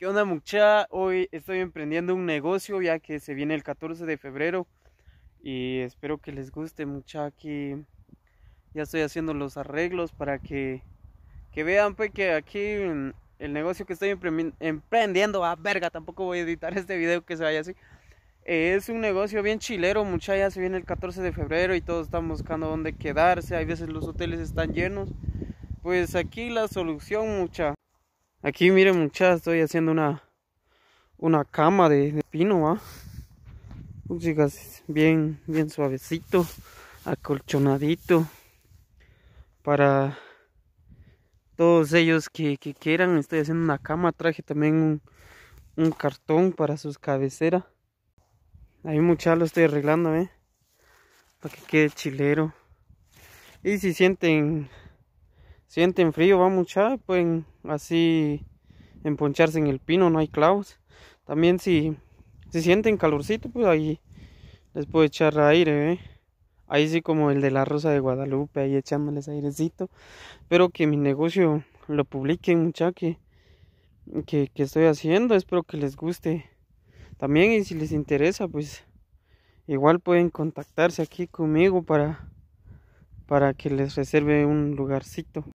¿Qué onda mucha? Hoy estoy emprendiendo un negocio ya que se viene el 14 de febrero y espero que les guste mucha aquí. Ya estoy haciendo los arreglos para que, que vean pues que aquí mm, el negocio que estoy emprendiendo, ah verga, tampoco voy a editar este video que se vaya así. es un negocio bien chilero, mucha ya se viene el 14 de febrero y todos están buscando dónde quedarse, hay veces los hoteles están llenos. Pues aquí la solución mucha. Aquí miren muchachos, estoy haciendo una una cama de, pino, ¿va? bien, bien suavecito, acolchonadito para todos ellos que, quieran. Estoy haciendo una cama, traje también un, cartón para sus cabeceras. Ahí muchachos lo estoy arreglando, ¿eh? Para que quede chilero. Y si sienten sienten frío, va muchachos, pueden así emponcharse en el pino, no hay clavos. También si, sienten calorcito, pues ahí les puedo echar aire, ¿eh? Ahí sí como el de la Rosa de Guadalupe, ahí echándoles airecito. Espero que mi negocio lo publiquen, mucha que, que, estoy haciendo. Espero que les guste también y si les interesa, pues igual pueden contactarse aquí conmigo para, para que les reserve un lugarcito.